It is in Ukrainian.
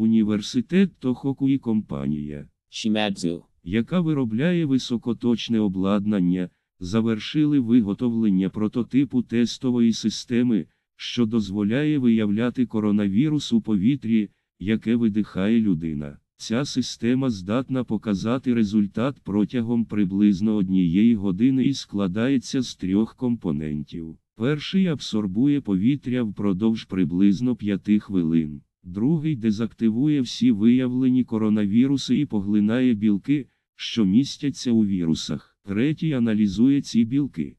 Університет Тохоку і компанія, Shimazzu, яка виробляє високоточне обладнання, завершили виготовлення прототипу тестової системи, що дозволяє виявляти коронавірус у повітрі, яке видихає людина. Ця система здатна показати результат протягом приблизно однієї години і складається з трьох компонентів. Перший абсорбує повітря впродовж приблизно п'яти хвилин. Другий дезактивує всі виявлені коронавіруси і поглинає білки, що містяться у вірусах. Третій аналізує ці білки.